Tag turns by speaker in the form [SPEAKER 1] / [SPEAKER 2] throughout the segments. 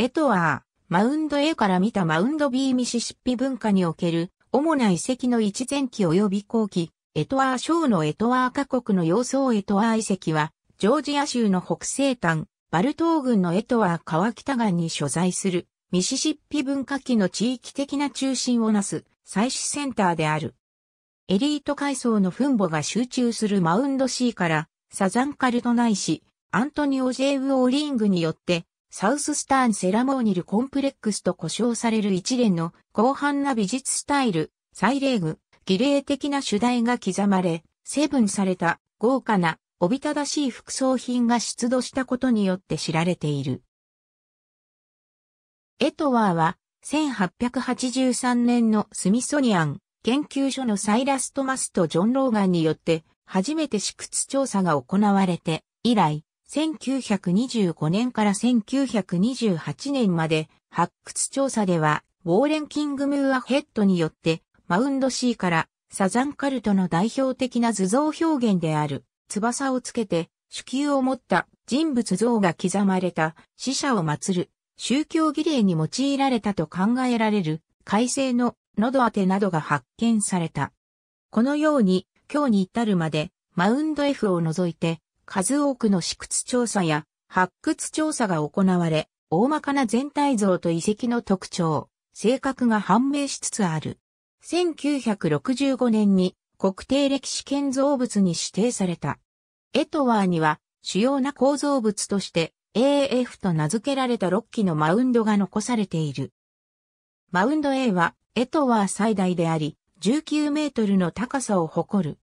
[SPEAKER 1] エトワー、マウンド A から見たマウンド B ミシシッピ文化における主な遺跡の一前期及び後期、エトワー省のエトワー各国の様相エトワー遺跡は、ジョージア州の北西端、バルトー郡のエトワー川北岸に所在する、ミシシッピ文化期の地域的な中心をなす、祭祀センターである。エリート階層の墳墓が集中するマウンド C から、サザンカルト内市、アントニオ・ジェウ・オーリングによって、サウススターンセラモーニルコンプレックスと呼称される一連の広範な美術スタイル、祭礼具、儀礼的な主題が刻まれ、成分された豪華なおびただしい副葬品が出土したことによって知られている。エトワーは1883年のスミソニアン研究所のサイラス・トマスとジョン・ローガンによって初めて私屈調査が行われて以来1925年から1928年まで発掘調査では、ウォーレン・キング・ムーアヘッドによって、マウンド C からサザンカルトの代表的な図像表現である、翼をつけて、主球を持った人物像が刻まれた死者を祀る宗教儀礼に用いられたと考えられる改正の喉当てなどが発見された。このように今日に至るまでマウンド F を除いて数多くの試掘調査や発掘調査が行われ、大まかな全体像と遺跡の特徴、性格が判明しつつある。1965年に国定歴史建造物に指定された。エトワーには主要な構造物として AF と名付けられた6基のマウンドが残されている。マウンド A はエトワー最大であり、19メートルの高さを誇る。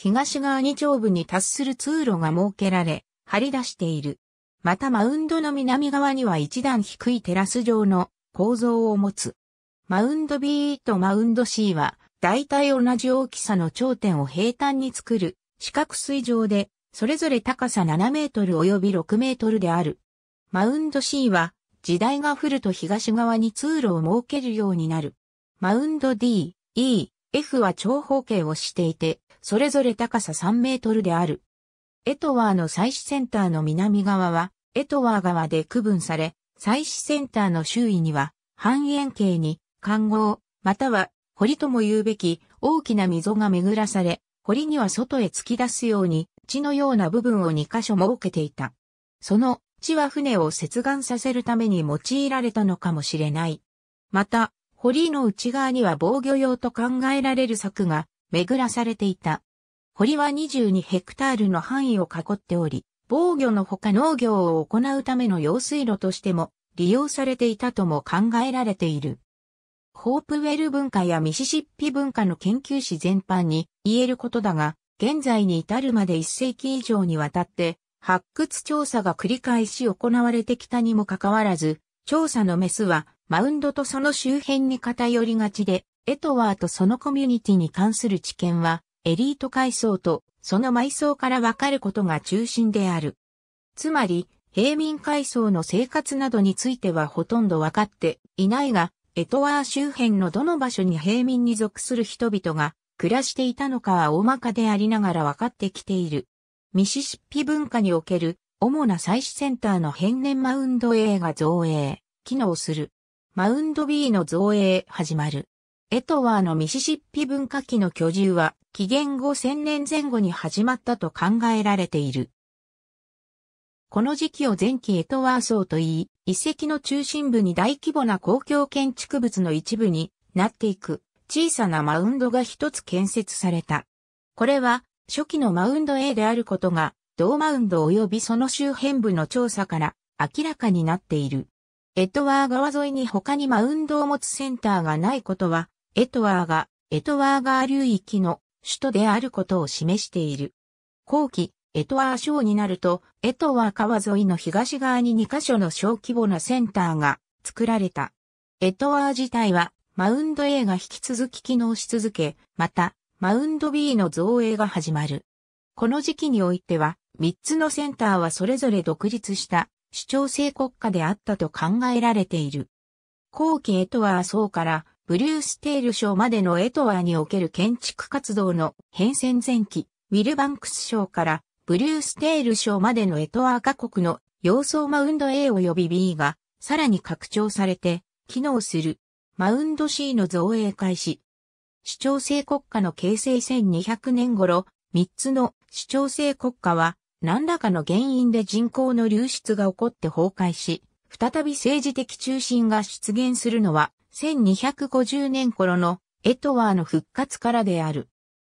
[SPEAKER 1] 東側に上部に達する通路が設けられ、張り出している。またマウンドの南側には一段低いテラス状の構造を持つ。マウンド B とマウンド C は、大体同じ大きさの頂点を平坦に作る四角水上で、それぞれ高さ7メートル及び6メートルである。マウンド C は、時代が降ると東側に通路を設けるようになる。マウンド D、E、F は長方形をしていて、それぞれ高さ3メートルである。エトワーの祭祀センターの南側は、エトワー側で区分され、祭祀センターの周囲には、半円形に、環合、または、堀とも言うべき、大きな溝が巡らされ、堀には外へ突き出すように、地のような部分を2箇所設けていた。その、地は船を接岸させるために用いられたのかもしれない。また、堀の内側には防御用と考えられる柵が巡らされていた。堀は22ヘクタールの範囲を囲っており、防御のほか農業を行うための用水路としても利用されていたとも考えられている。ホープウェル文化やミシシッピ文化の研究史全般に言えることだが、現在に至るまで1世紀以上にわたって、発掘調査が繰り返し行われてきたにもかかわらず、調査のメスはマウンドとその周辺に偏りがちで、エトワーとそのコミュニティに関する知見は、エリート階層とその埋葬からわかることが中心である。つまり、平民階層の生活などについてはほとんどわかっていないが、エトワー周辺のどの場所に平民に属する人々が暮らしていたのかは大まかでありながらわかってきている。ミシシッピ文化における主な祭祀センターの変年マウンド A が造営、機能する。マウンド B の造営始まる。エトワーのミシシッピ文化期の居住は、紀元後1000年前後に始まったと考えられている。この時期を前期エトワー層といい、遺跡の中心部に大規模な公共建築物の一部になっていく小さなマウンドが一つ建設された。これは初期のマウンド A であることが、同マウンド及びその周辺部の調査から明らかになっている。エトワー川沿いに他にマウンドを持つセンターがないことは、エトワーが、エトワー川流域の首都であることを示している。後期、エトワー省になると、エトワー川沿いの東側に2カ所の小規模なセンターが作られた。エトワー自体は、マウンド A が引き続き機能し続け、また、マウンド B の造営が始まる。この時期においては、3つのセンターはそれぞれ独立した主張性国家であったと考えられている。後期エトワー層からブリューステール賞までのエトワーにおける建築活動の変遷前期、ウィルバンクス賞からブリューステール賞までのエトワー各国の様相マウンド A 及び B がさらに拡張されて機能するマウンド C の造営開始。主張性国家の形成1200年頃、3つの主張性国家は何らかの原因で人口の流出が起こって崩壊し、再び政治的中心が出現するのは、1250年頃のエトワーの復活からである。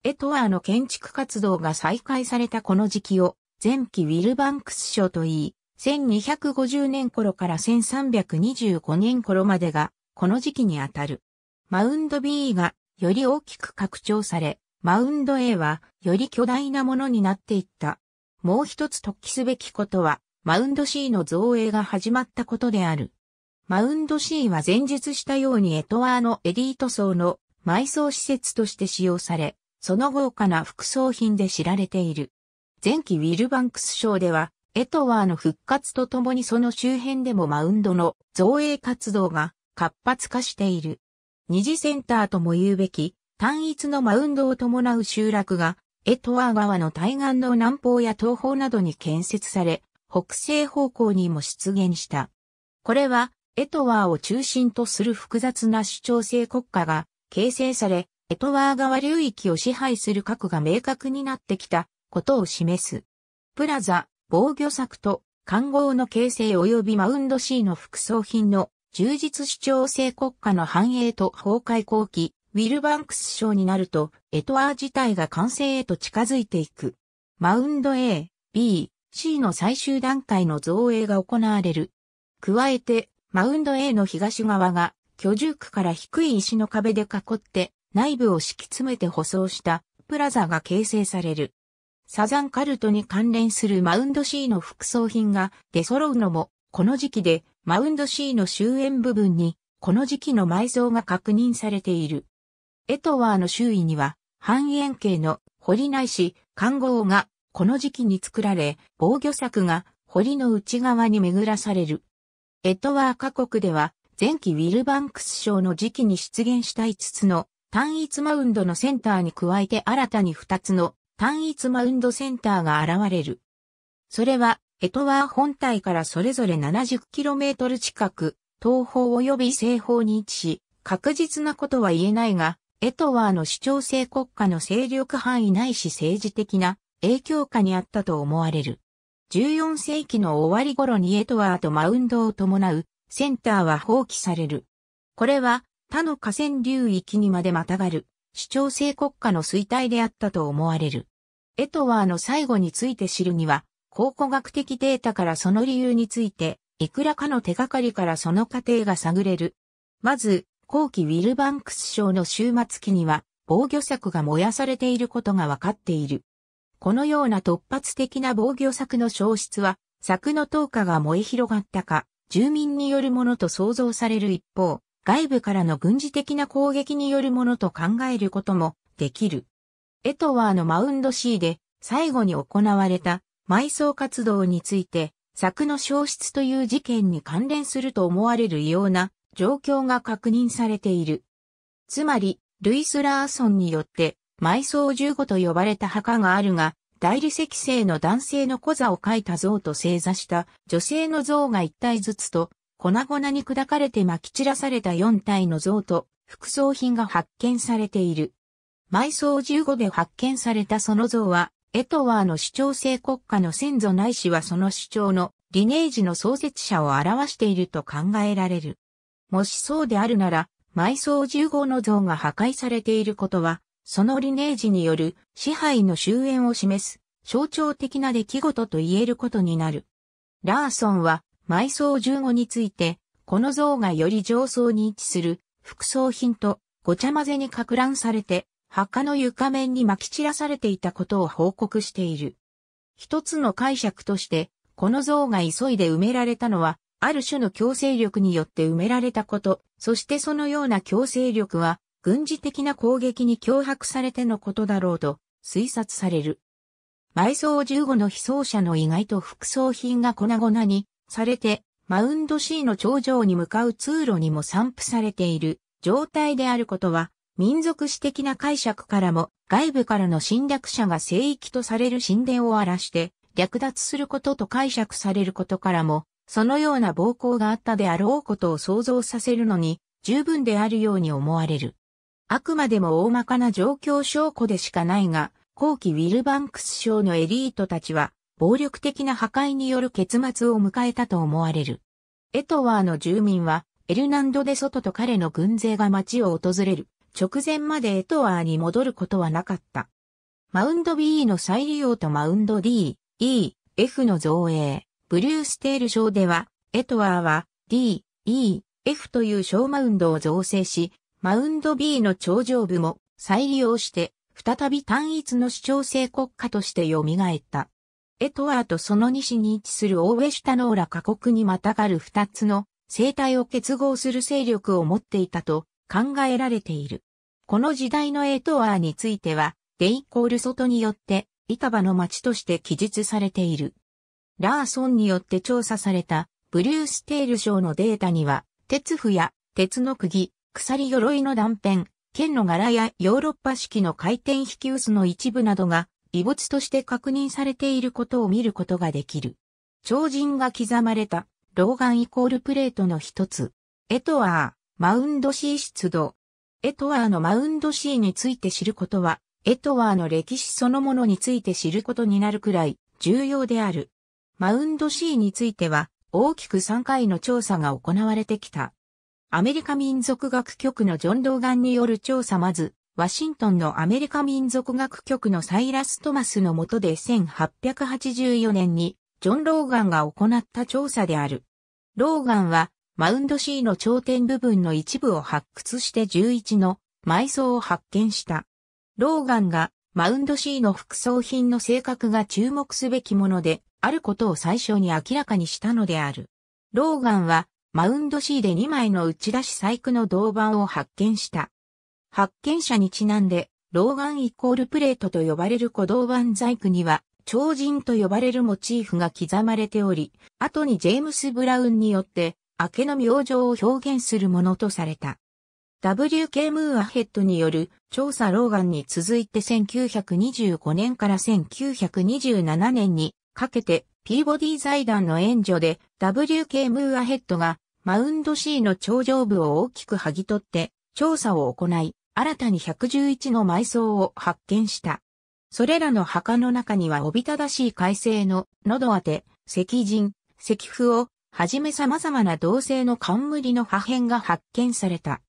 [SPEAKER 1] エトワーの建築活動が再開されたこの時期を、前期ウィルバンクス賞といい、1250年頃から1325年頃までが、この時期にあたる。マウンド B が、より大きく拡張され、マウンド A は、より巨大なものになっていった。もう一つ突起すべきことは、マウンド C の造営が始まったことである。マウンド C は前述したようにエトワーのエリート層の埋葬施設として使用され、その豪華な副葬品で知られている。前期ウィルバンクス賞では、エトワーの復活とともにその周辺でもマウンドの造営活動が活発化している。二次センターとも言うべき、単一のマウンドを伴う集落がエトワー川の対岸の南方や東方などに建設され、北西方向にも出現した。これは、エトワーを中心とする複雑な主張性国家が形成され、エトワー川流域を支配する核が明確になってきたことを示す。プラザ、防御策と、看合の形成及びマウンド C の副葬品の充実主張性国家の繁栄と崩壊後期、ウィルバンクス賞になると、エトアー自体が完成へと近づいていく。マウンド A、B、C の最終段階の造営が行われる。加えて、マウンド A の東側が、居住区から低い石の壁で囲って、内部を敷き詰めて舗装したプラザが形成される。サザンカルトに関連するマウンド C の副葬品が出揃うのも、この時期で、マウンド C の終焉部分に、この時期の埋蔵が確認されている。エトワーの周囲には、半円形の堀ないし、環壕がこの時期に作られ、防御柵が堀の内側に巡らされる。エトワー家国では、前期ウィルバンクス賞の時期に出現した5つの単一マウンドのセンターに加えて新たに2つの単一マウンドセンターが現れる。それは、エトワー本体からそれぞれ 70km 近く、東方及び西方に位置し、確実なことは言えないが、エトワーの主張性国家の勢力範囲ないし政治的な影響下にあったと思われる。14世紀の終わり頃にエトワーとマウンドを伴うセンターは放棄される。これは他の河川流域にまでまたがる主張性国家の衰退であったと思われる。エトワーの最後について知るには、考古学的データからその理由について、いくらかの手がかりからその過程が探れる。まず、後期ウィルバンクス賞の終末期には防御策が燃やされていることが分かっている。このような突発的な防御策の消失は、柵の投下が燃え広がったか、住民によるものと想像される一方、外部からの軍事的な攻撃によるものと考えることもできる。エトワーのマウンド C で最後に行われた埋葬活動について、柵の消失という事件に関連すると思われるような状況が確認されている。つまり、ルイス・ラーソンによって、埋葬15と呼ばれた墓があるが、大理石製の男性の小座を描いた像と正座した女性の像が1体ずつと、粉々に砕かれて撒き散らされた4体の像と、副葬品が発見されている。埋葬15で発見されたその像は、エトワーの主張性国家の先祖ないしはその主張のリネージの創設者を表していると考えられる。もしそうであるなら、埋葬1 5の像が破壊されていることは、そのリネージによる支配の終焉を示す象徴的な出来事と言えることになる。ラーソンは埋葬15について、この像がより上層に位置する副葬品とごちゃ混ぜにか乱されて、墓の床面に撒き散らされていたことを報告している。一つの解釈として、この像が急いで埋められたのは、ある種の強制力によって埋められたこと、そしてそのような強制力は、軍事的な攻撃に脅迫されてのことだろうと推察される。埋葬15の被葬者の意外と副葬品が粉々にされて、マウンド C の頂上に向かう通路にも散布されている状態であることは、民族史的な解釈からも外部からの侵略者が聖域とされる神殿を荒らして略奪することと解釈されることからもそのような暴行があったであろうことを想像させるのに、十分であるように思われる。あくまでも大まかな状況証拠でしかないが、後期ウィルバンクス賞のエリートたちは、暴力的な破壊による結末を迎えたと思われる。エトワーの住民は、エルナンド・デ・ソトと彼の軍勢が町を訪れる直前までエトワーに戻ることはなかった。マウンド B の再利用とマウンド D、E、F の造営。ブリューステール賞では、エトワーは D、E、F という小マウンドを造成し、マウンド B の頂上部も再利用して、再び単一の主張性国家として蘇った。エトワーとその西に位置する大ウェシュタノーラ過国にまたがる二つの生態を結合する勢力を持っていたと考えられている。この時代のエトワーについては、デイコール外によって、板場の町として記述されている。ラーソンによって調査されたブリューステール賞のデータには、鉄符や鉄の釘、鎖鎧の断片、剣の柄やヨーロッパ式の回転引き薄の一部などが遺物として確認されていることを見ることができる。超人が刻まれた老眼イコールプレートの一つ。エトワー、マウンドシー出土。エトワーのマウンドシーについて知ることは、エトワーの歴史そのものについて知ることになるくらい重要である。マウンド C については大きく3回の調査が行われてきた。アメリカ民族学局のジョン・ローガンによる調査まず、ワシントンのアメリカ民族学局のサイラス・トマスの下で1884年にジョン・ローガンが行った調査である。ローガンはマウンド C の頂点部分の一部を発掘して11の埋葬を発見した。ローガンがマウンド C の副葬品の性格が注目すべきもので、あることを最初に明らかにしたのである。ローガンは、マウンド C で2枚の打ち出し細工の銅板を発見した。発見者にちなんで、ローガンイコールプレートと呼ばれる小銅板細工には、超人と呼ばれるモチーフが刻まれており、後にジェームス・ブラウンによって、明けの明星を表現するものとされた。WK ムーアヘッドによる調査ローガンに続いて1925年から1927年にかけて、ピーボディ財団の援助で WK ムーアヘッドがマウンド C の頂上部を大きく剥ぎ取って調査を行い、新たに111の埋葬を発見した。それらの墓の中にはおびただしい海星の喉当て、石人、石符をはじめ様々な同性の冠の破片が発見された。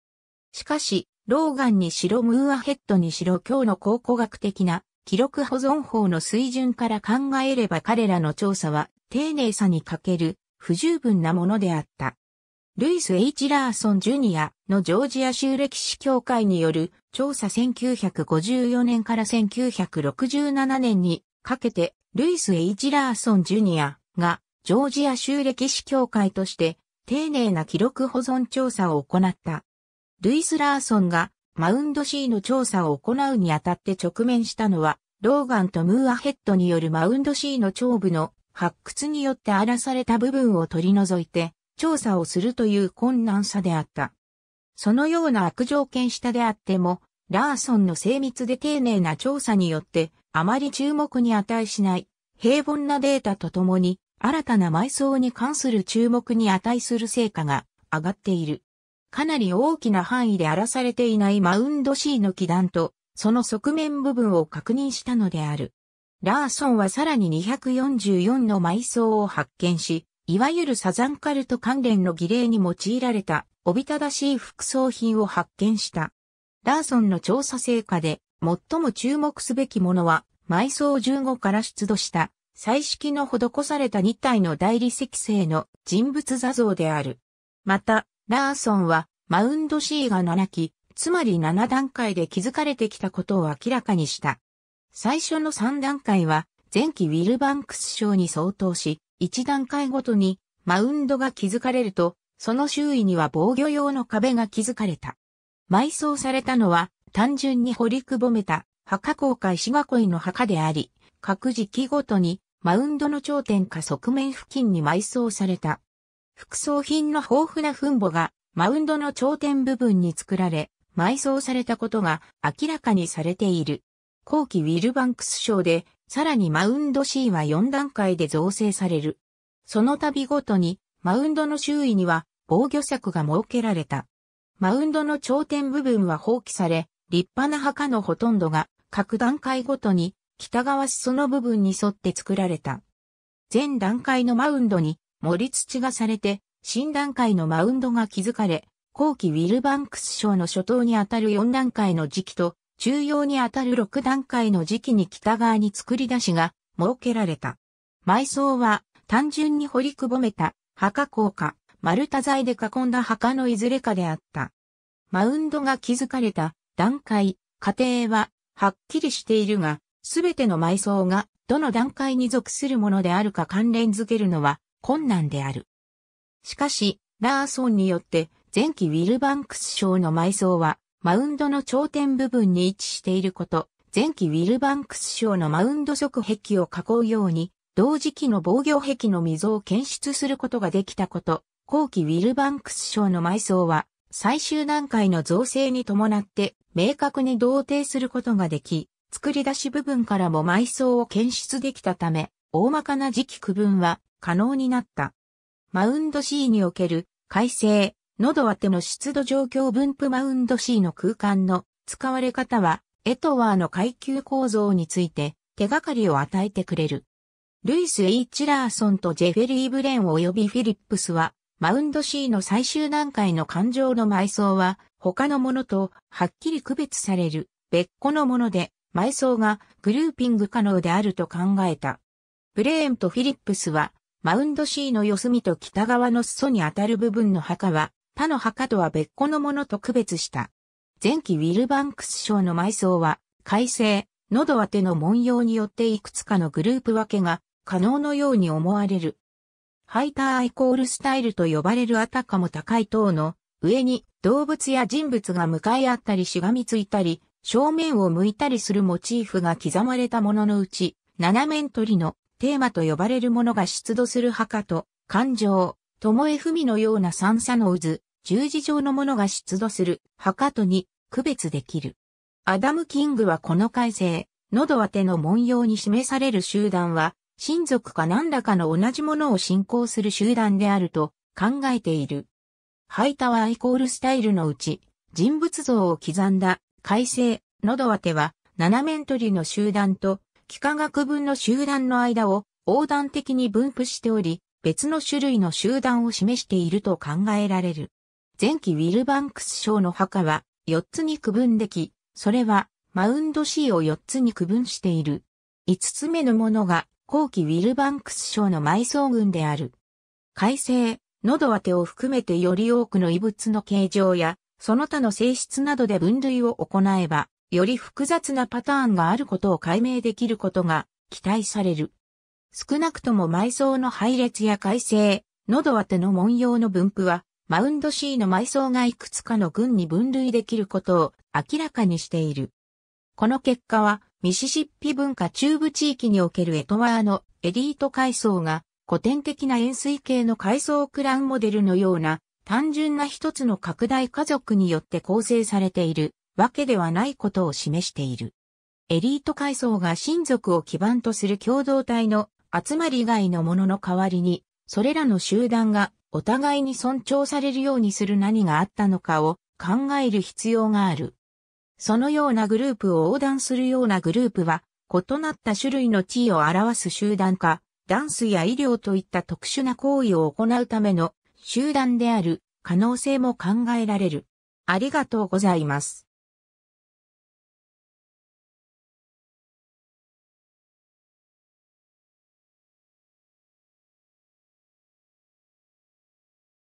[SPEAKER 1] しかし、ローガンにしろムーアヘッドにしろ今日の考古学的な記録保存法の水準から考えれば彼らの調査は丁寧さに欠ける不十分なものであった。ルイス・ H・ ラーソン・ジュニアのジョージア州歴史協会による調査1954年から1967年にかけてルイス・エイチ・ラーソン・ジュニアがジョージア州歴史協会として丁寧な記録保存調査を行った。ルイス・ラーソンがマウンド C の調査を行うにあたって直面したのは、ローガンとムーアヘッドによるマウンド C の頂部の発掘によって荒らされた部分を取り除いて、調査をするという困難さであった。そのような悪条件下であっても、ラーソンの精密で丁寧な調査によって、あまり注目に値しない、平凡なデータとともに、新たな埋葬に関する注目に値する成果が上がっている。かなり大きな範囲で荒らされていないマウンド C の基段と、その側面部分を確認したのである。ラーソンはさらに244の埋葬を発見し、いわゆるサザンカルト関連の儀礼に用いられた、おびただしい副葬品を発見した。ラーソンの調査成果で、最も注目すべきものは、埋葬15から出土した、彩色の施された2体の大理石製の人物座像である。また、ラーソンは、マウンド C が7期、つまり7段階で築かれてきたことを明らかにした。最初の3段階は、前期ウィルバンクス賞に相当し、1段階ごとに、マウンドが築かれると、その周囲には防御用の壁が築かれた。埋葬されたのは、単純に掘りくぼめた、墓公開石囲恋の墓であり、各時期ごとに、マウンドの頂点か側面付近に埋葬された、副葬品の豊富な墳墓がマウンドの頂点部分に作られ、埋葬されたことが明らかにされている。後期ウィルバンクス賞で、さらにマウンド C は4段階で造成される。その度ごとに、マウンドの周囲には防御策が設けられた。マウンドの頂点部分は放棄され、立派な墓のほとんどが各段階ごとに北側裾の部分に沿って作られた。全段階のマウンドに盛り土がされて、新段階のマウンドが築かれ、後期ウィルバンクス賞の初頭にあたる4段階の時期と、中央にあたる6段階の時期に北側に作り出しが設けられた。埋葬は単純に掘りくぼめた墓高架、丸太材で囲んだ墓のいずれかであった。マウンドが築かれた段階、過程ははっきりしているが、すべての埋葬がどの段階に属するものであるか関連づけるのは困難である。しかし、ラーソンによって前期ウィルバンクス賞の埋葬はマウンドの頂点部分に位置していること、前期ウィルバンクス賞のマウンド側壁を囲うように、同時期の防御壁の溝を検出することができたこと、後期ウィルバンクス賞の埋葬は最終段階の造成に伴って明確に同定することができ、作り出し部分からも埋葬を検出できたため、大まかな時期区分は可能になった。マウンド C における改正、喉当ての湿度状況分布マウンド C の空間の使われ方は、エトワーの階級構造について手がかりを与えてくれる。ルイス・イーチラーソンとジェフェリー・ブレン及びフィリップスは、マウンド C の最終段階の感情の埋葬は、他のものとはっきり区別される別個のもので、埋葬がグルーピング可能であると考えた。ブレーンとフィリップスはマウンド C の四隅と北側の裾に当たる部分の墓は、他の墓とは別個のものと区別した。前期ウィルバンクス賞の埋葬は、改正、喉当ての文様によっていくつかのグループ分けが可能のように思われる。ハイターアイコールスタイルと呼ばれるあたかも高い塔の上に動物や人物が向かい合ったりしがみついたり、正面を向いたりするモチーフが刻まれたもののうち、斜面鳥のテーマと呼ばれるものが出土する墓と、感情、友恵文のような三叉の渦、十字状のものが出土する墓とに区別できる。アダム・キングはこの改正、喉当ての文様に示される集団は、親族か何らかの同じものを信仰する集団であると考えている。ハイタワーイコールスタイルのうち、人物像を刻んだ改正、喉当ては、七面鳥の集団と幾何学分の集団の間を横断的に分布しており、別の種類の集団を示していると考えられる。前期ウィルバンクス賞の墓は4つに区分でき、それはマウンド C を4つに区分している。5つ目のものが後期ウィルバンクス賞の埋葬群である。改正、喉当てを含めてより多くの異物の形状や、その他の性質などで分類を行えば、より複雑なパターンがあることを解明できることが期待される。少なくとも埋葬の配列や改正、喉当ての文様の分布は、マウンド C の埋葬がいくつかの群に分類できることを明らかにしている。この結果は、ミシシッピ文化中部地域におけるエトワーのエリート階層が古典的な円錐形の階層クラウンモデルのような単純な一つの拡大家族によって構成されているわけではないことを示している。エリート階層が親族を基盤とする共同体の集まり以外のものの代わりに、それらの集団がお互いに尊重されるようにする何があったのかを考える必要がある。そのようなグループを横断するようなグループは、異なった種類の地位を表す集団か、ダンスや医療といった特殊な行為を行うための集団である可能性も考えられる。ありがとうございます。